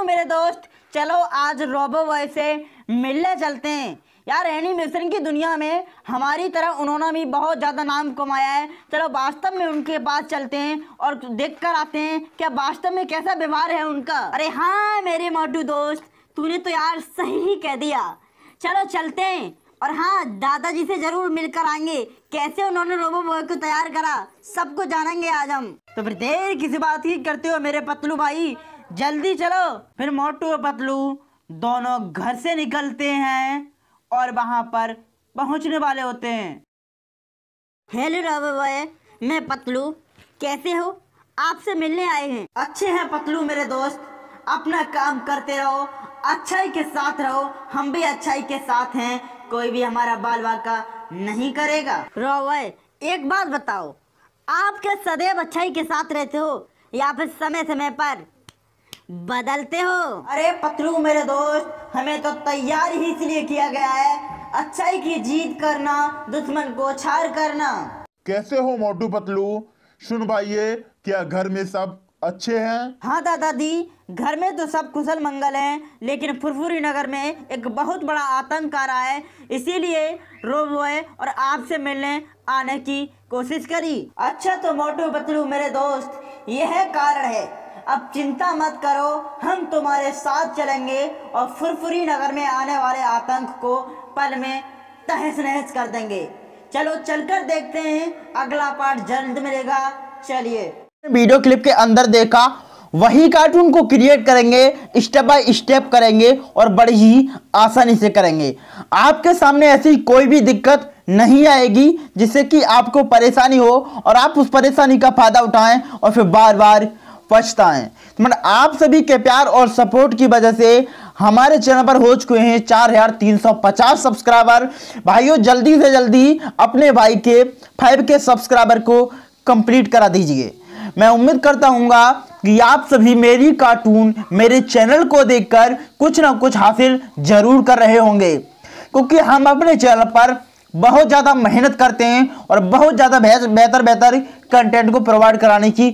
क्यों मेरे दोस्त चलो आज रोबो बॉय से मिलने चलते हैं यार एनिमेशन की दुनिया में हमारी तरह उन्होंने भी बहुत ज़्यादा नाम कमाया है चलो वास्तव में उनके पास चलते हैं और देखकर आते हैं क्या वास्तव में कैसा व्यवहार है उनका अरे हाँ मेरे मोटू दोस्त तूने तो यार सही ही कह दिया चलो चलते हैं और हाँ दादाजी से जरूर मिलकर आएंगे कैसे उन्होंने रोबो बॉय को तैयार करा सबको जानेंगे आज हम तो फिर देर किसी बात की करते हो मेरे पतलू भाई जल्दी चलो फिर मोटू और पतलू दोनों घर से निकलते हैं और वहाँ पर पहुंचने वाले होते हैं हेलो रावल भाई मैं पतलू कैसे हो आपसे मिलने आए हैं अच्छे हैं पतलू मेरे दोस्त अपना काम करते रहो अच्छाई के साथ रहो हम भी अच्छाई के साथ हैं कोई भी हमारा बाल का नहीं करेगा रोवय एक बात बताओ आप क्या सदैव अच्छाई के साथ रहते हो या फिर समय समय पर बदलते हो अरे पतलू मेरे दोस्त हमें तो तैयार ही इसलिए किया गया है अच्छाई की जीत करना दुश्मन को छार करना कैसे हो मोटू पतलू सुन भाइये क्या घर में सब अच्छे हैं हाँ दादा दी घर में तो सब कुशल मंगल हैं लेकिन फुरफुरी नगर में एक बहुत बड़ा आतंक आ रहा है इसीलिए रोबोए और आपसे मिलने आने की कोशिश करी अच्छा तो मोटू पतलू मेरे दोस्त यह कारण है अब चिंता मत करो हम तुम्हारे साथ चलेंगे और फुरफुरी नगर में आने वाले आतंक को पल में तहस नहस कर देंगे चलो चलकर देखते हैं अगला पार्ट जल्द मिलेगा चलिए वीडियो क्लिप के अंदर देखा वही कार्टून को क्रिएट करेंगे स्टेप बाय स्टेप करेंगे और बड़ी ही आसानी से करेंगे आपके सामने ऐसी कोई भी दिक्कत नहीं आएगी जिससे कि आपको परेशानी हो और आप उस परेशानी का फ़ायदा उठाएं और फिर बार बार पछताएं तो मतलब आप सभी के प्यार और सपोर्ट की वजह से हमारे चैनल पर हो चुके हैं चार हजार तीन सौ पचास सब्सक्राइबर भाइयों जल्दी से जल्दी अपने भाई के फाइव के सब्सक्राइबर को कंप्लीट करा दीजिए मैं उम्मीद करता हूँ कि आप सभी मेरी कार्टून मेरे चैनल को देखकर कुछ ना कुछ हासिल जरूर कर रहे होंगे क्योंकि हम अपने चैनल पर बहुत ज़्यादा मेहनत करते हैं और बहुत ज़्यादा बेहतर बेहतर कंटेंट को प्रोवाइड कराने की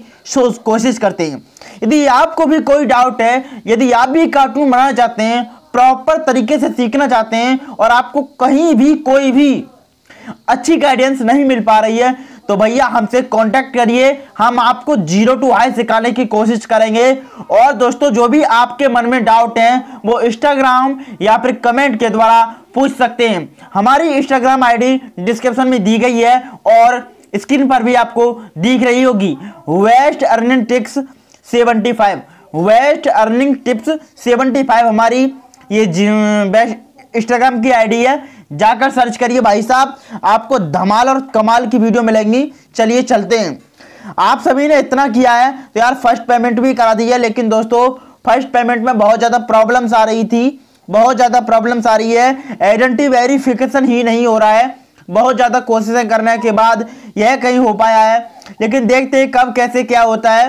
कोशिश करते हैं यदि आपको भी कोई डाउट है यदि आप भी कार्टून बनाना चाहते हैं प्रॉपर तरीके से सीखना चाहते हैं और आपको कहीं भी कोई भी अच्छी गाइडेंस नहीं मिल पा रही है तो भैया हमसे कांटेक्ट करिए हम आपको जीरो टू हाई सिखाने की कोशिश करेंगे और दोस्तों जो भी आपके मन में डाउट हैं वो इंस्टाग्राम या फिर कमेंट के द्वारा पूछ सकते हैं हमारी इंस्टाग्राम आईडी डिस्क्रिप्शन में दी गई है और स्क्रीन पर भी आपको दिख रही होगी best earning tips 75 best earning tips 75 हमारी ये इंस्टाग्राम की आईडी है जाकर सर्च करिए भाई साहब आपको धमाल और कमाल की वीडियो मिलेंगी चलिए चलते हैं आप सभी ने इतना किया है तो यार फर्स्ट पेमेंट भी करा दी है लेकिन दोस्तों फर्स्ट पेमेंट में बहुत ज़्यादा प्रॉब्लम्स आ रही थी बहुत ज़्यादा प्रॉब्लम्स आ रही है आइडेंटिटी वेरिफिकेशन ही नहीं हो रहा है बहुत ज़्यादा कोशिशें करने के बाद यह कहीं हो पाया है लेकिन देखते हैं कब कैसे क्या होता है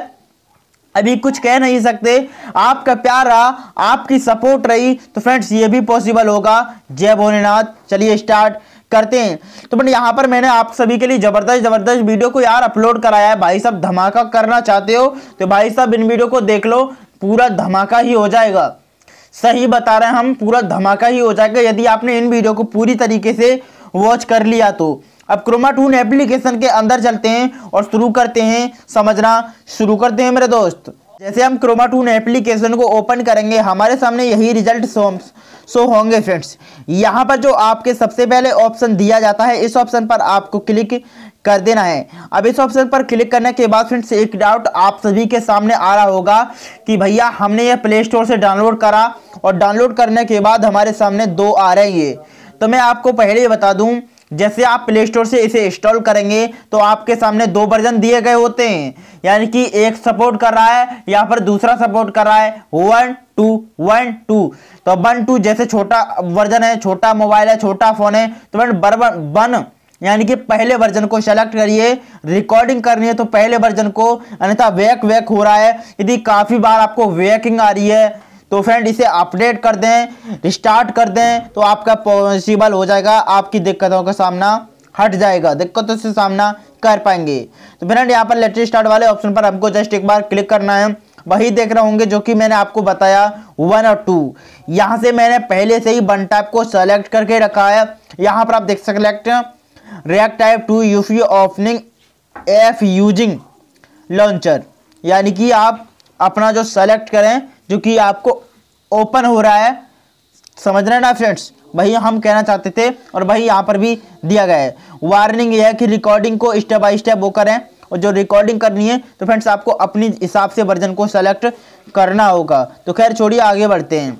अभी कुछ कह नहीं सकते आपका प्यार रहा आपकी सपोर्ट रही तो फ्रेंड्स ये भी पॉसिबल होगा जय भोलेनाथ चलिए स्टार्ट करते हैं तो बट यहाँ पर मैंने आप सभी के लिए ज़बरदस्त ज़बरदस्त वीडियो को यार अपलोड कराया है भाई साहब धमाका करना चाहते हो तो भाई साहब इन वीडियो को देख लो पूरा धमाका ही हो जाएगा सही बता रहे हैं हम पूरा धमाका ही हो जाएगा यदि आपने इन वीडियो को पूरी तरीके से वॉच कर लिया तो अब क्रोमा टून एप्लीकेशन के अंदर चलते हैं और शुरू करते हैं समझना शुरू करते हैं मेरे दोस्त जैसे हम क्रोमा टून एप्लीकेशन को ओपन करेंगे हमारे सामने यही रिजल्ट शो शो होंगे फ्रेंड्स यहाँ पर जो आपके सबसे पहले ऑप्शन दिया जाता है इस ऑप्शन पर आपको क्लिक कर देना है अब इस ऑप्शन पर क्लिक करने के बाद फ्रेंड्स एक डाउट आप सभी के सामने आ रहा होगा कि भैया हमने यह प्ले स्टोर से डाउनलोड करा और डाउनलोड करने के बाद हमारे सामने दो आ रहे हैं तो मैं आपको पहले ही बता दूं जैसे आप प्ले स्टोर से इसे इंस्टॉल करेंगे तो आपके सामने दो वर्जन दिए गए होते हैं यानी कि एक सपोर्ट कर रहा है या फिर दूसरा सपोर्ट कर रहा है वन टू वन टू तो वन टू जैसे छोटा वर्जन है छोटा मोबाइल है छोटा फोन है तो वन वन यानी कि पहले वर्जन को सेलेक्ट करिए रिकॉर्डिंग करनी है तो पहले वर्जन को अन्यथा वैक वैक हो रहा है यदि काफ़ी बार आपको वैकिंग आ रही है तो फ्रेंड इसे अपडेट कर दें रिस्टार्ट कर दें तो आपका पॉसिबल हो जाएगा आपकी दिक्कतों का सामना हट जाएगा दिक्कतों से सामना कर पाएंगे तो फ्रेंड यहाँ पर लेटेस्ट स्टार्ट वाले ऑप्शन पर हमको जस्ट एक बार क्लिक करना है वही देख रहे होंगे जो कि मैंने आपको बताया वन और टू यहाँ से मैंने पहले से ही वन टाइप को सेलेक्ट करके रखा है यहाँ पर आप देख सकते हैं रिएक्ट टाइप टू यूफी ओपनिंग एफ यूजिंग लॉन्चर यानी कि आप अपना जो सेलेक्ट करें जो कि आपको ओपन हो रहा है समझ रहे ना फ्रेंड्स वही हम कहना चाहते थे और वही यहाँ पर भी दिया गया है वार्निंग यह है कि रिकॉर्डिंग को स्टेप बाय स्टेप वो करें और जो रिकॉर्डिंग करनी है तो फ्रेंड्स आपको अपनी हिसाब से वर्जन को सेलेक्ट करना होगा तो खैर छोड़िए आगे बढ़ते हैं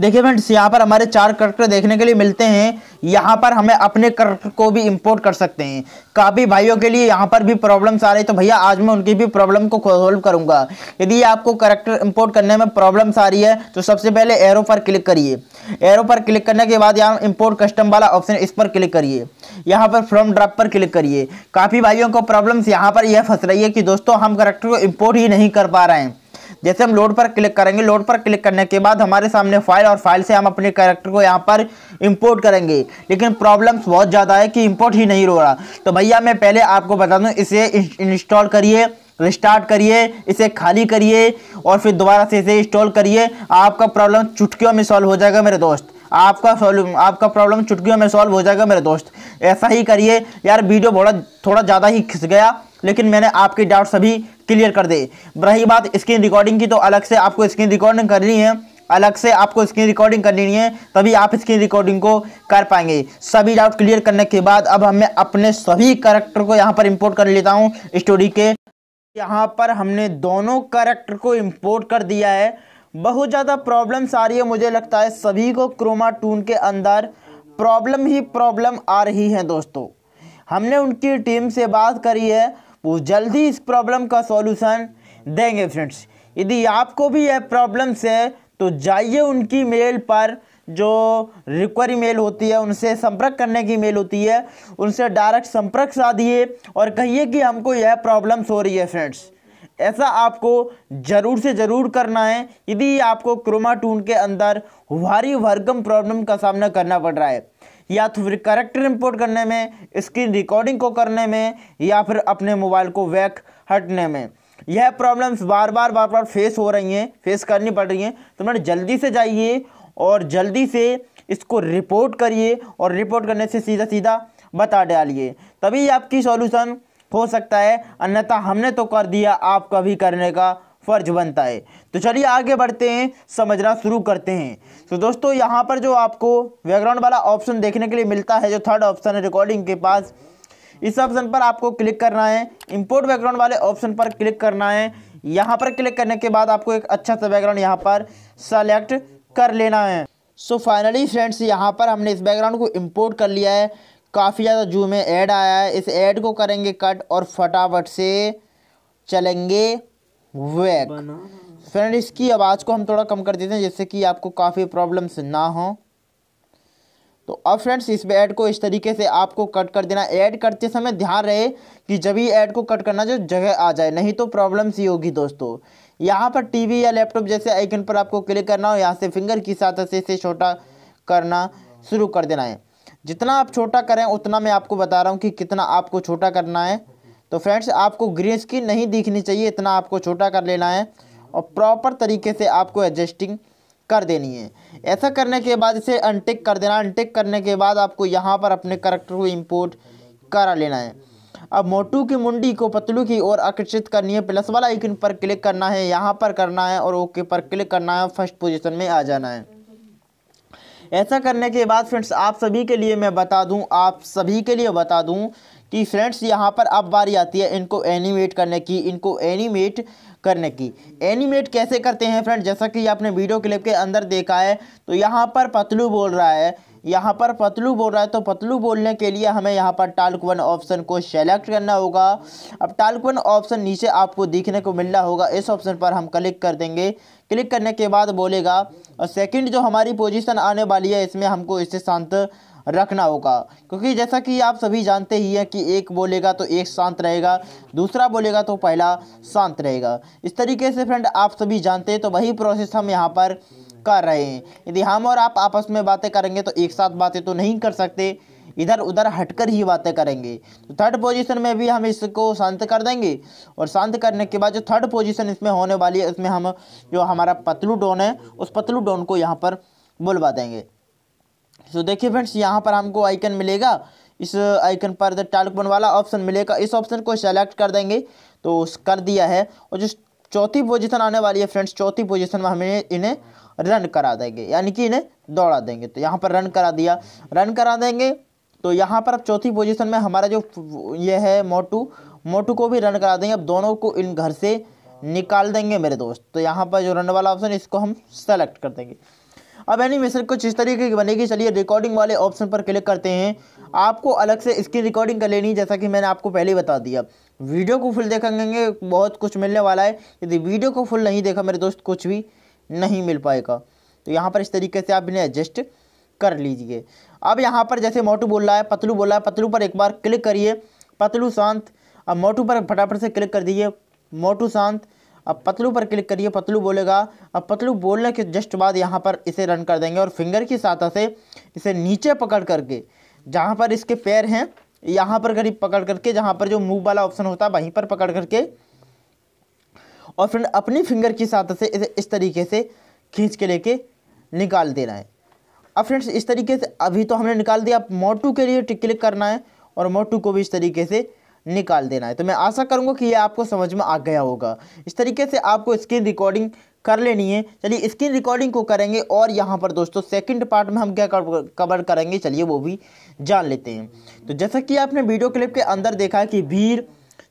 देखिए फ्रेंड्स यहाँ पर हमारे चार करेक्टर देखने के लिए मिलते हैं यहाँ पर हमें अपने करेक्टर को भी इम्पोर्ट कर सकते हैं काफ़ी भाइयों के लिए यहाँ पर भी प्रॉब्लम्स आ रही तो भैया आज मैं उनकी भी प्रॉब्लम को सॉल्व करूँगा यदि आपको करेक्टर इम्पोर्ट करने में प्रॉब्लम्स आ रही है तो सबसे पहले एरो पर क्लिक करिए एरो पर क्लिक करने के बाद यहाँ इम्पोर्ट कस्टम वाला ऑप्शन इस पर क्लिक करिए यहाँ पर फ्रॉम ड्रॉप पर क्लिक करिए काफ़ी भाइयों को प्रॉब्लम्स यहाँ पर यह फंस रही है कि दोस्तों हम करेक्टर को इम्पोर्ट ही नहीं कर पा रहे हैं जैसे हम लोड पर क्लिक करेंगे लोड पर क्लिक करने के बाद हमारे सामने फाइल और फाइल से हम अपने कैरेक्टर को यहाँ पर इंपोर्ट करेंगे लेकिन प्रॉब्लम्स बहुत ज़्यादा है कि इंपोर्ट ही नहीं हो रहा तो भैया मैं पहले आपको बता दूँ इसे इंस्टॉल करिए रिस्टार्ट करिए इसे खाली करिए और फिर दोबारा से इसे इंस्टॉल करिए आपका प्रॉब्लम चुटकियों में सॉल्व हो जाएगा मेरे दोस्त आपका सॉल्यूम आपका प्रॉब्लम चुटकियों में सॉल्व हो जाएगा मेरे दोस्त ऐसा ही करिए यार वीडियो बड़ा थोड़ा ज़्यादा ही खिस गया लेकिन मैंने आपके डाउट सभी क्लियर कर दिए रही बात स्क्रीन रिकॉर्डिंग की तो अलग से आपको स्क्रीन रिकॉर्डिंग करनी है अलग से आपको स्क्रीन रिकॉर्डिंग करनी है तभी आप स्क्रीन रिकॉर्डिंग को कर पाएंगे सभी डाउट क्लियर करने के बाद अब हमें अपने सभी करेक्टर को यहाँ पर इम्पोर्ट कर लेता हूँ स्टोरी के यहाँ पर हमने दोनों करेक्टर को इम्पोर्ट कर दिया है बहुत ज़्यादा प्रॉब्लम्स आ रही है मुझे लगता है सभी को क्रोमा टून के अंदर प्रॉब्लम ही प्रॉब्लम आ रही है दोस्तों हमने उनकी टीम से बात करी है वो जल्दी इस प्रॉब्लम का सॉल्यूशन देंगे फ्रेंड्स यदि आपको भी यह प्रॉब्लम्स है तो जाइए उनकी मेल पर जो रिक्वायरी मेल होती है उनसे संपर्क करने की मेल होती है उनसे डायरेक्ट संपर्क साधिए और कहिए कि हमको यह प्रॉब्लम्स हो रही है फ्रेंड्स ऐसा आपको ज़रूर से ज़रूर करना है यदि आपको क्रोमाटून के अंदर भारी वर्गम प्रॉब्लम का सामना करना पड़ रहा है या तो फिर करेक्टर इंपोर्ट करने में स्क्रीन रिकॉर्डिंग को करने में या फिर अपने मोबाइल को वैक हटने में यह प्रॉब्लम्स बार बार बार बार फेस हो रही हैं फेस करनी पड़ रही हैं तो मैंने जल्दी से जाइए और जल्दी से इसको रिपोर्ट करिए और रिपोर्ट करने से सीधा सीधा बता डालिए तभी आपकी सॉल्यूशन हो सकता है अन्यथा हमने तो कर दिया आपका भी करने का फर्ज बनता है तो चलिए आगे बढ़ते हैं समझना शुरू करते हैं तो दोस्तों यहाँ पर जो आपको बैकग्राउंड वाला ऑप्शन देखने के लिए मिलता है जो थर्ड ऑप्शन है रिकॉर्डिंग के पास इस ऑप्शन पर आपको क्लिक करना है इंपोर्ट बैकग्राउंड वाले ऑप्शन पर क्लिक करना है यहाँ पर क्लिक करने के बाद आपको एक अच्छा सा बैकग्राउंड यहाँ पर सेलेक्ट कर लेना है सो फाइनली फ्रेंड्स यहाँ पर हमने इस बैकग्राउंड को इम्पोर्ट कर लिया है काफ़ी ज़्यादा जू में ऐड आया है इस ऐड को करेंगे कट और फटाफट से चलेंगे वैक फ्रेंड इसकी आवाज़ को हम थोड़ा कम कर देते हैं जिससे कि आपको काफ़ी प्रॉब्लम्स ना हो तो अब फ्रेंड्स इस ऐड को इस तरीके से आपको कट कर देना ऐड करते समय ध्यान रहे कि जब ही ऐड को कट करना जो जगह आ जाए नहीं तो प्रॉब्लम्स ही होगी दोस्तों यहाँ पर टीवी या लैपटॉप जैसे आइकन पर आपको क्लिक करना हो यहाँ से फिंगर की सहायता से इसे छोटा करना शुरू कर देना है जितना आप छोटा करें उतना मैं आपको बता रहा हूँ कि कितना आपको छोटा करना है तो फ्रेंड्स आपको ग्रीन स्किन नहीं दिखनी चाहिए इतना आपको छोटा कर लेना है और प्रॉपर तरीके से आपको एडजस्टिंग कर देनी है ऐसा करने के बाद इसे अनटिक कर देना अनटिक करने के बाद आपको यहाँ पर अपने करेक्टर को इम्पोर्ट करा लेना है अब मोटू की मुंडी को पतलू की ओर आकर्षित करनी है प्लस वाला आइकन पर क्लिक करना है यहाँ पर करना है और ओके पर क्लिक करना है फर्स्ट पोजीशन में आ जाना है ऐसा करने के बाद फ्रेंड्स आप सभी के लिए मैं बता दूं आप सभी के लिए बता दूं कि फ्रेंड्स यहाँ पर अब बारी आती है इनको एनिमेट करने की इनको एनिमेट करने की एनिमेट कैसे करते हैं फ्रेंड्स जैसा कि आपने वीडियो क्लिप के अंदर देखा है तो यहाँ पर पतलू बोल रहा है यहाँ पर पतलू बोल रहा है तो पतलू बोलने के लिए हमें यहाँ पर टाल्क वन ऑप्शन को सेलेक्ट करना होगा अब टाल्क वन ऑप्शन नीचे आपको देखने को मिलना होगा इस ऑप्शन पर हम क्लिक कर देंगे क्लिक करने के बाद बोलेगा और सेकंड जो हमारी पोजीशन आने वाली है इसमें हमको इसे शांत रखना होगा क्योंकि जैसा कि आप सभी जानते ही हैं कि एक बोलेगा तो एक शांत रहेगा दूसरा बोलेगा तो पहला शांत रहेगा इस तरीके से फ्रेंड आप सभी जानते हैं तो वही प्रोसेस हम यहाँ पर कर रहे हैं यदि हम और आप आपस में बातें करेंगे तो एक साथ बातें तो नहीं कर सकते इधर उधर हटकर ही बातें करेंगे तो थर्ड पोजीशन में भी हम इसको शांत कर देंगे और शांत करने के बाद जो थर्ड पोजीशन इसमें होने वाली है उसमें हम जो हमारा पतलू डोन है उस पतलू डोन को यहाँ पर बुलवा देंगे तो देखिए फ्रेंड्स यहाँ पर हमको आइकन मिलेगा इस आइकन पर द वाला ऑप्शन मिलेगा इस ऑप्शन को सेलेक्ट कर देंगे तो कर दिया है और जो चौथी पोजिशन आने वाली है फ्रेंड्स चौथी पोजिशन में हमें इन्हें रन करा देंगे यानी कि इन्हें दौड़ा देंगे तो यहाँ पर रन करा दिया रन करा देंगे तो यहाँ पर अब चौथी पोजीशन में हमारा जो ये है मोटू मोटू को भी रन करा देंगे अब दोनों को इन घर से निकाल देंगे मेरे दोस्त तो यहाँ पर जो रन वाला ऑप्शन इसको हम सेलेक्ट कर देंगे अब एनिमेशन कुछ इस तरीके की बनेगी चलिए रिकॉर्डिंग वाले ऑप्शन पर क्लिक करते हैं आपको अलग से स्क्रीन रिकॉर्डिंग कर लेनी जैसा कि मैंने आपको पहले ही बता दिया वीडियो को फुल देखेंगे बहुत कुछ मिलने वाला है यदि वीडियो को फुल नहीं देखा मेरे दोस्त कुछ भी नहीं मिल पाएगा तो यहाँ पर इस तरीके से आप इन्हें एडजस्ट कर लीजिए अब यहाँ पर जैसे मोटू बोल रहा है पतलू बोल रहा है पतलू पर एक बार क्लिक करिए पतलू शांत अब मोटू पर फटाफट से क्लिक कर दीजिए मोटू शांत अब पतलू पर क्लिक करिए पतलू बोलेगा अब पतलू बोलने के जस्ट बाद यहाँ पर इसे रन कर देंगे और फिंगर की सहायता से इसे नीचे पकड़ करके जहाँ पर इसके पैर हैं यहाँ पर करीब पकड़ करके जहाँ पर जो मूव वाला ऑप्शन होता है वहीं पर पकड़ करके और फ्रेंड अपनी फिंगर की सहायता से इसे इस तरीके से खींच के लेके निकाल देना है अब फ्रेंड्स इस तरीके से अभी तो हमने निकाल दिया अब मोटू के लिए टिक क्लिक करना है और मोटू को भी इस तरीके से निकाल देना है तो मैं आशा करूँगा कि ये आपको समझ में आ गया होगा इस तरीके से आपको स्क्रीन रिकॉर्डिंग कर लेनी है चलिए स्क्रीन रिकॉर्डिंग को करेंगे और यहाँ पर दोस्तों सेकंड पार्ट में हम क्या कवर करेंगे चलिए वो भी जान लेते हैं तो जैसा कि आपने वीडियो क्लिप के अंदर देखा कि वीर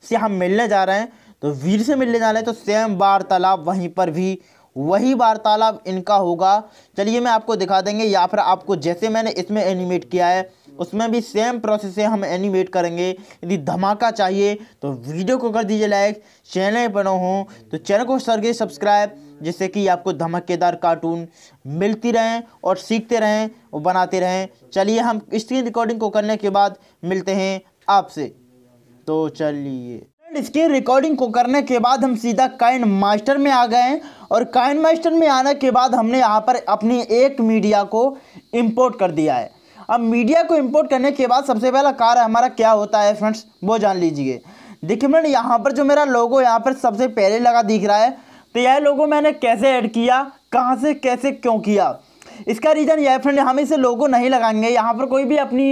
से हम मिलने जा रहे हैं तो वीर से मिलने जाना है तो सेम वार्तालाप वहीं पर भी वही वार्तालाप इनका होगा चलिए मैं आपको दिखा देंगे या फिर आपको जैसे मैंने इसमें एनिमेट किया है उसमें भी सेम प्रोसेस से हम एनिमेट करेंगे यदि धमाका चाहिए तो वीडियो को कर दीजिए लाइक चैनल पर हो तो चैनल को सर सब्सक्राइब जिससे कि आपको धमाकेदार कार्टून मिलती रहें और सीखते रहें और बनाते रहें चलिए हम स्क्रीन रिकॉर्डिंग को करने के बाद मिलते हैं आपसे तो चलिए फ्रेंड इसके रिकॉर्डिंग को करने के बाद हम सीधा काइन मास्टर में आ गए हैं और काइन मास्टर में आने के बाद हमने यहाँ पर अपनी एक मीडिया को इम्पोर्ट कर दिया है अब मीडिया को इम्पोर्ट करने के बाद सबसे पहला कार हमारा क्या होता है फ्रेंड्स वो जान लीजिए देखिए फ्रेंड यहाँ पर जो मेरा लोगो यहाँ पर सबसे पहले लगा दिख रहा है तो यह लोगो मैंने कैसे ऐड किया कहाँ से कैसे क्यों किया इसका रीज़न यह है फ्रेंड हम इसे लोगो नहीं लगाएंगे यहाँ पर कोई भी अपनी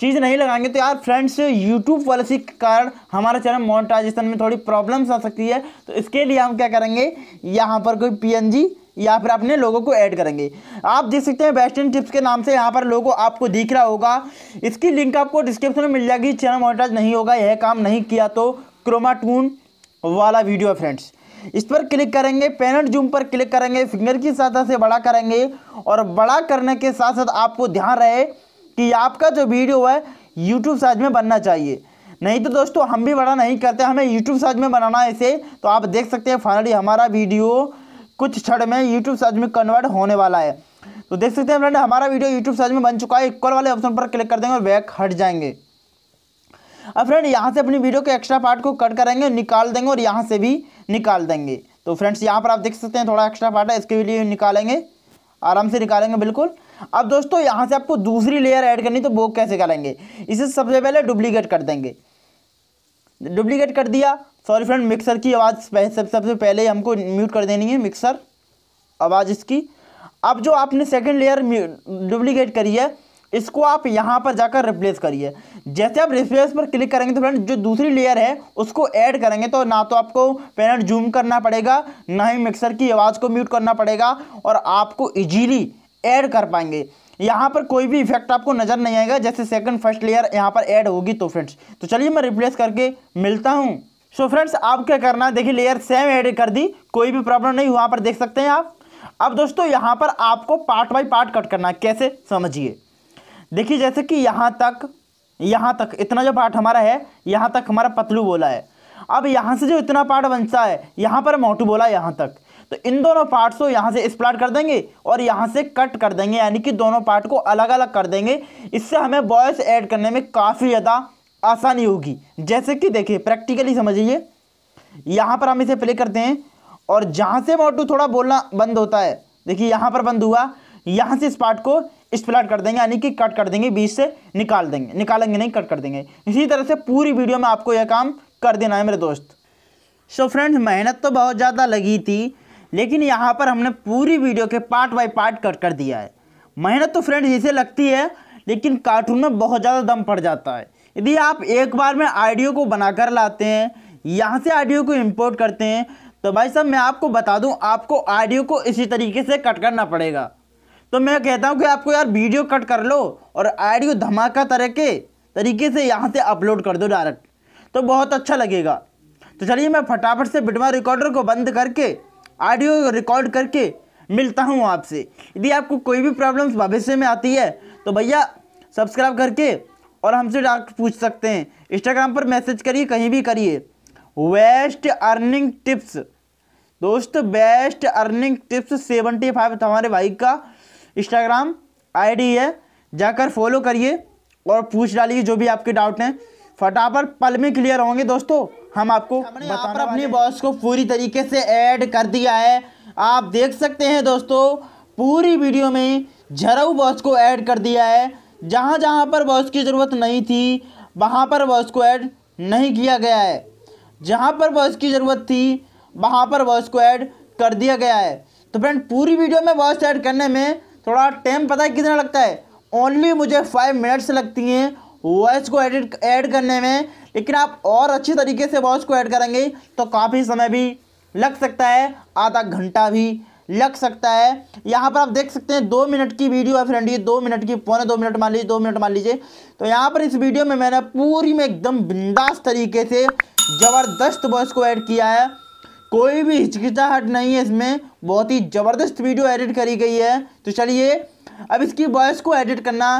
चीज़ नहीं लगाएंगे तो यार फ्रेंड्स यूट्यूब पॉलिसी के कारण हमारा चैनल मोनेटाइजेशन में थोड़ी प्रॉब्लम्स आ सकती है तो इसके लिए हम क्या करेंगे यहाँ पर कोई पीएनजी या फिर अपने लोगों को ऐड करेंगे आप देख सकते हैं वेस्टर्न टिप्स के नाम से यहाँ पर लोगों आपको दिख रहा होगा इसकी लिंक आपको डिस्क्रिप्शन में मिल जाएगी चैनल मोनेटाइज नहीं होगा यह काम नहीं किया तो क्रोमाटून वाला वीडियो है फ्रेंड्स इस पर क्लिक करेंगे पैनल जूम पर क्लिक करेंगे फिंगर की सहायता से बड़ा करेंगे और बड़ा करने के साथ साथ आपको ध्यान रहे कि आपका जो वीडियो है यूट्यूब साइज में बनना चाहिए नहीं तो दोस्तों हम भी बड़ा नहीं करते हमें यूट्यूब साइज में बनाना है इसे तो आप देख सकते हैं फाइनली हमारा वीडियो कुछ क्षण में यूट्यूब साइज में कन्वर्ट होने वाला है तो देख सकते हैं फ्रेंड हमारा वीडियो यूट्यूब साइज में बन चुका है इक्वल वाले ऑप्शन पर क्लिक कर देंगे और बैक हट जाएंगे अब फ्रेंड यहाँ से अपनी वीडियो के एक्स्ट्रा पार्ट को कट करेंगे निकाल देंगे और यहाँ से भी निकाल देंगे तो फ्रेंड्स यहाँ पर आप देख सकते हैं थोड़ा एक्स्ट्रा पार्ट है इसके लिए निकालेंगे आराम से निकालेंगे बिल्कुल अब दोस्तों यहाँ से आपको दूसरी लेयर ऐड करनी तो वो कैसे करेंगे इसे सबसे पहले डुप्लीकेट कर देंगे डुप्लीकेट कर दिया सॉरी फ्रेंड मिक्सर की आवाज़ सब सबसे पहले हमको म्यूट कर देनी है मिक्सर आवाज़ इसकी अब जो आपने सेकेंड लेयर डुप्लीकेट करी है इसको आप यहाँ पर जाकर रिप्लेस करिए जैसे आप रिप्लेस पर क्लिक करेंगे तो फ्रेंड जो दूसरी लेयर है उसको ऐड करेंगे तो ना तो आपको पेरेंट जूम करना पड़ेगा ना ही मिक्सर की आवाज़ को म्यूट करना पड़ेगा और आपको इजीली ऐड कर पाएंगे यहाँ पर कोई भी इफेक्ट आपको नज़र नहीं आएगा जैसे सेकंड फर्स्ट लेयर यहाँ पर ऐड होगी तो फ्रेंड्स तो चलिए मैं रिप्लेस करके मिलता हूँ सो so फ्रेंड्स आप क्या करना है देखिए लेयर सेम ऐड कर दी कोई भी प्रॉब्लम नहीं वहाँ पर देख सकते हैं आप अब दोस्तों यहाँ पर आपको पार्ट बाई पार्ट कट करना है कैसे समझिए देखिए जैसे कि यहाँ तक यहाँ तक इतना जो पार्ट हमारा है यहाँ तक हमारा पतलू बोला है अब यहाँ से जो इतना पार्ट बनता है यहाँ पर मोटू बोला यहाँ तक तो इन दोनों पार्ट्स को यहाँ से स्प्लाट कर देंगे और यहाँ से कट कर देंगे यानी कि दोनों पार्ट को अलग अलग कर देंगे इससे हमें बॉयस ऐड करने में काफ़ी ज़्यादा आसानी होगी जैसे कि देखिए प्रैक्टिकली समझिए यहाँ पर हम इसे प्ले करते हैं और जहाँ से मोटू थोड़ा बोलना बंद होता है देखिए यहाँ पर बंद हुआ यहाँ से इस पार्ट को स्प्लाट कर देंगे यानी कि कट कर देंगे बीच से निकाल देंगे निकालेंगे नहीं कट कर देंगे इसी तरह से पूरी वीडियो में आपको यह काम कर देना है मेरे दोस्त सो so फ्रेंड्स मेहनत तो बहुत ज़्यादा लगी थी लेकिन यहाँ पर हमने पूरी वीडियो के पार्ट बाई पार्ट कट कर दिया है मेहनत तो फ्रेंड जिसे लगती है लेकिन कार्टून में बहुत ज़्यादा दम पड़ जाता है यदि आप एक बार में आइडियो को बनाकर लाते हैं यहाँ से आइडियो को इम्पोर्ट करते हैं तो भाई साहब मैं आपको बता दूं आपको आइडियो को इसी तरीके से कट करना पड़ेगा तो मैं कहता हूँ कि आपको यार वीडियो कट कर लो और आइडियो धमाका तरह के तरीके से यहाँ से अपलोड कर दो डायरेक्ट तो बहुत अच्छा लगेगा तो चलिए मैं फटाफट से बिटवा रिकॉर्डर को बंद करके ऑडियो रिकॉर्ड करके मिलता हूँ आपसे यदि आपको कोई भी प्रॉब्लम्स भविष्य में आती है तो भैया सब्सक्राइब करके और हमसे डॉक्टर पूछ सकते हैं इंस्टाग्राम पर मैसेज करिए कहीं भी करिए वेस्ट अर्निंग टिप्स दोस्त best earning tips seventy five हमारे भाई का इंस्टाग्राम आईडी है जाकर फॉलो करिए और पूछ डालिए जो भी आपके डाउट हैं फटाफट पल में क्लियर होंगे दोस्तों हम आपको यहाँ पर अपनी बॉस को पूरी तरीके से ऐड कर दिया है आप देख सकते हैं दोस्तों पूरी वीडियो में झरऊ बॉस को ऐड कर दिया है जहाँ जहाँ पर बॉस की ज़रूरत नहीं थी वहाँ पर बॉस को ऐड नहीं किया गया है जहाँ पर बॉस की ज़रूरत थी वहाँ पर बॉस को ऐड कर दिया गया है तो फ्रेंड पूरी वीडियो में बॉस ऐड करने में थोड़ा टाइम पता है कितना लगता है ओनली मुझे फाइव मिनट्स लगती हैं वॉइस को एडिट ऐड करने में लेकिन आप और अच्छी तरीके से वॉइस को ऐड करेंगे तो काफ़ी समय भी लग सकता है आधा घंटा भी लग सकता है यहाँ पर आप देख सकते हैं दो मिनट की वीडियो है फ्रेंड ये दो मिनट की पौने दो मिनट मान लीजिए दो मिनट मान लीजिए तो यहाँ पर इस वीडियो में मैंने पूरी में एकदम बिंदास तरीके से ज़बरदस्त वॉइस को ऐड किया है कोई भी हिचकिचाहट नहीं है इसमें बहुत ही ज़बरदस्त वीडियो एडिट करी गई है तो चलिए अब इसकी वॉइस को एडिट करना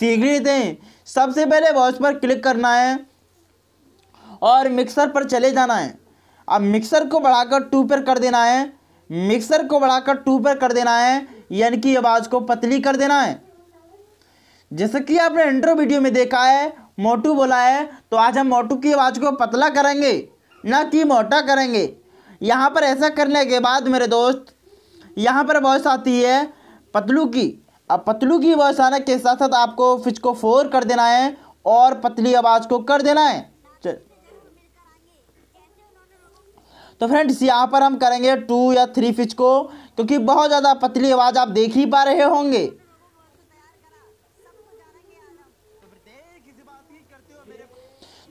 सीख लेते हैं सबसे पहले वॉच पर क्लिक करना है और मिक्सर पर चले जाना है अब मिक्सर को बढ़ाकर टू पर कर देना है मिक्सर को बढ़ाकर टू पर कर देना है यानी कि आवाज़ को पतली कर देना है जैसे कि आपने इंट्रो वीडियो में देखा है मोटू बोला है तो आज हम मोटू की आवाज़ को पतला करेंगे ना कि मोटा करेंगे यहाँ पर ऐसा करने के बाद मेरे दोस्त यहाँ पर वॉइस आती है पतलू की अब पतलू की आने के साथ साथ आपको फिच को फोर कर देना है और पतली आवाज़ को कर देना है तो फ्रेंड्स यहाँ पर हम करेंगे टू या थ्री फिच को क्योंकि बहुत ज़्यादा पतली आवाज़ आप देख ही पा रहे होंगे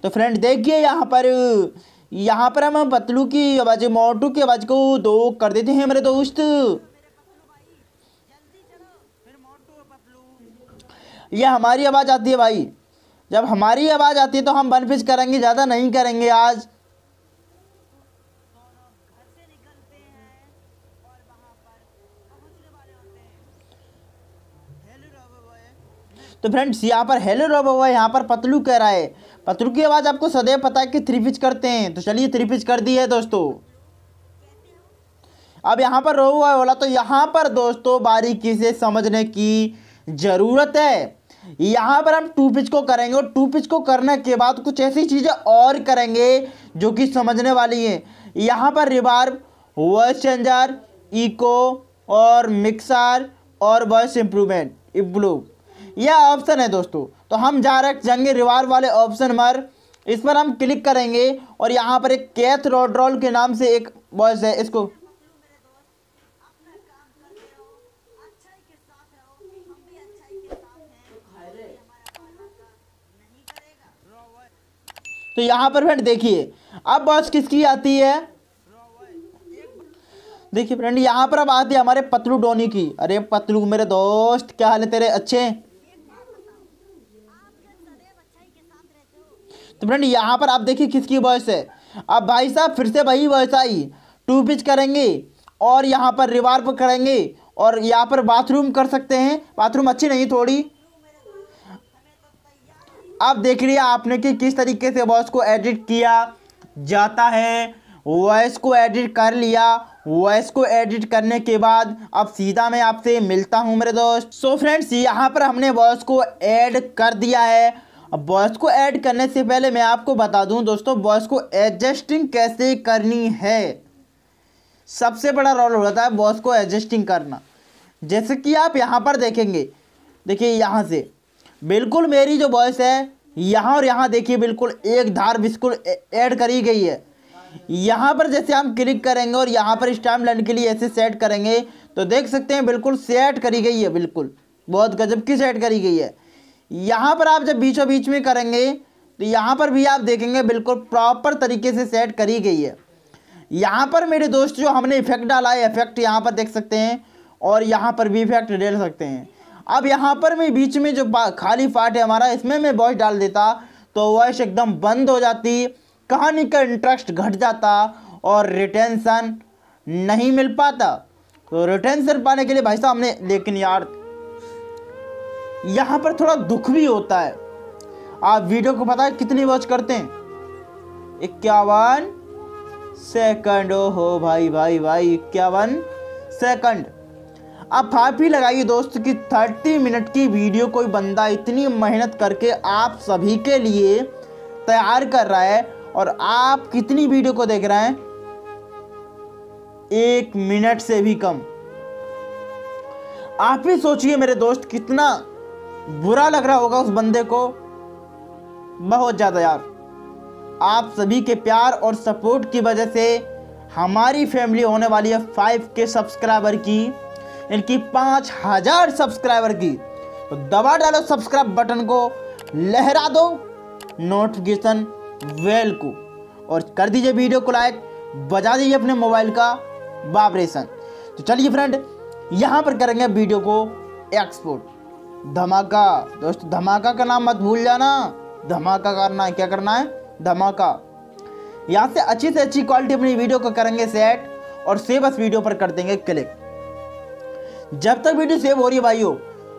तो फ्रेंड देखिए यहाँ पर यहाँ पर हम पतलू की आवाज़ मोटू की आवाज़ को दो कर देते हैं मेरे दोस्त ये हमारी आवाज़ आती है भाई जब हमारी आवाज़ आती है तो हम बनफिश करेंगे ज़्यादा नहीं करेंगे आज तो फ्रेंड्स यहाँ पर हेलो रोबो हुआ है यहाँ पर पतलू कह रहा है पतलू की आवाज़ आपको सदैव पता है कि थ्री पिच करते हैं तो चलिए थ्री पिच कर दी है दोस्तों अब यहाँ पर रोबो हुआ बोला तो यहाँ पर दोस्तों बारीकी से समझने की ज़रूरत है यहाँ पर हम टू पिच को करेंगे और टू पिच को करने के बाद कुछ ऐसी चीज़ें और करेंगे जो कि समझने वाली हैं यहाँ पर रिवार वॉइस चेंजर इको और मिक्सर और वॉइस इम्प्रूवमेंट इम्प्रूव यह ऑप्शन है दोस्तों तो हम जा रख जाएंगे रिवार वाले ऑप्शन पर इस पर हम क्लिक करेंगे और यहाँ पर एक कैथ रोड्रॉल के नाम से एक वॉइस है इसको तो यहाँ पर फ्रेंड देखिए अब बस किसकी आती है देखिए फ्रेंड यहाँ पर अब आती है हमारे पतलू डोनी की अरे पतलू मेरे दोस्त क्या हाल है तेरे अच्छे तो फ्रेंड यहाँ पर आप देखिए किसकी वॉइस है अब भाई साहब फिर से वही वॉइस आई टू पिच करेंगे और यहाँ पर रिवार्प करेंगे और यहाँ पर बाथरूम कर सकते हैं बाथरूम अच्छी नहीं थोड़ी अब देख रही है आपने कि किस तरीके से वॉइस को एडिट किया जाता है वॉइस को एडिट कर लिया वॉइस को एडिट करने के बाद अब सीधा मैं आपसे मिलता हूं मेरे दोस्त सो फ्रेंड्स यहां पर हमने वॉइस को ऐड कर दिया है अब वॉइस को ऐड करने से पहले मैं आपको बता दूं दोस्तों वॉइस को एडजस्टिंग कैसे करनी है सबसे बड़ा रोल होता है वॉइस को एडजस्टिंग करना जैसे कि आप यहाँ पर देखेंगे देखिए यहाँ से बिल्कुल मेरी जो वॉइस है यहाँ और यहाँ देखिए बिल्कुल एक धार बिल्कुल ऐड करी गई है यहाँ पर जैसे हम क्लिक करेंगे और यहाँ पर स्टैम्प लेने के लिए ऐसे सेट करेंगे तो देख सकते हैं बिल्कुल सेट करी गई है बिल्कुल बहुत गजब की सेट करी गई है यहाँ पर आप जब बीचों बीच में करेंगे तो यहाँ पर भी आप देखेंगे बिल्कुल प्रॉपर तरीके से सेट करी गई है यहाँ पर मेरे दोस्त जो हमने इफेक्ट डाला है इफेक्ट यहाँ पर देख सकते हैं और यहाँ पर भी इफेक्ट डाल सकते हैं अब यहाँ पर मैं बीच में जो खाली पार्ट है हमारा इसमें मैं वॉइस डाल देता तो वॉइस एकदम बंद हो जाती कहानी का इंटरेस्ट घट जाता और रिटेंशन नहीं मिल पाता तो रिटेंशन पाने के लिए भाई साहब हमने लेकिन यार यहाँ पर थोड़ा दुख भी होता है आप वीडियो को पता है कितनी वॉच करते हैं इक्यावन सेकंड ओ हो भाई भाई भाई इक्यावन सेकंड आप आप ही लगाइए दोस्त कि 30 मिनट की वीडियो कोई बंदा इतनी मेहनत करके आप सभी के लिए तैयार कर रहा है और आप कितनी वीडियो को देख रहे हैं एक मिनट से भी कम आप ही सोचिए मेरे दोस्त कितना बुरा लग रहा होगा उस बंदे को बहुत ज़्यादा यार आप सभी के प्यार और सपोर्ट की वजह से हमारी फैमिली होने वाली है फाइव के सब्सक्राइबर की इनकी पाँच हजार सब्सक्राइबर की तो दबा डालो सब्सक्राइब बटन को लहरा दो नोटिफिकेशन वेल को और कर दीजिए वीडियो को लाइक बजा दीजिए अपने मोबाइल का वाइब्रेशन तो चलिए फ्रेंड यहाँ पर करेंगे वीडियो को एक्सपोर्ट धमाका दोस्तों धमाका का नाम मत भूल जाना धमाका करना है क्या करना है धमाका यहाँ से अच्छी से अच्छी क्वालिटी अपनी वीडियो को करेंगे सेट और सेव अस वीडियो पर कर देंगे क्लिक जब तक वीडियो सेव हो रही है भाइयों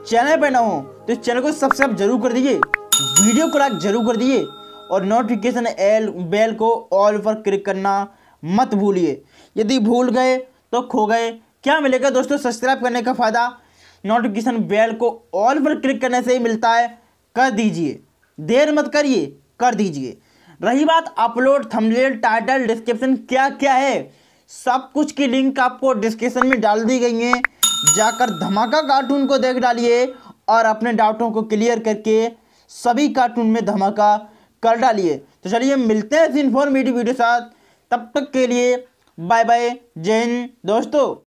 चैनल पर ना हो तो चैनल को सब्सक्राइब जरूर कर दीजिए वीडियो को लाइक जरूर कर दीजिए और नोटिफिकेशन एल बेल को ऑल पर क्लिक करना मत भूलिए यदि भूल गए तो खो गए क्या मिलेगा दोस्तों सब्सक्राइब करने का फ़ायदा नोटिफिकेशन बेल को ऑल पर क्लिक करने से ही मिलता है कर दीजिए देर मत करिए कर दीजिए रही बात अपलोड थंबनेल टाइटल डिस्क्रिप्शन क्या क्या है सब कुछ की लिंक आपको डिस्क्रिप्शन में डाल दी गई है जाकर धमाका कार्टून को देख डालिए और अपने डाउटों को क्लियर करके सभी कार्टून में धमाका कर डालिए तो चलिए मिलते हैं इस इन्फॉर्मेटिव वीडियो साथ तब तक के लिए बाय बाय जय हिंद दोस्तों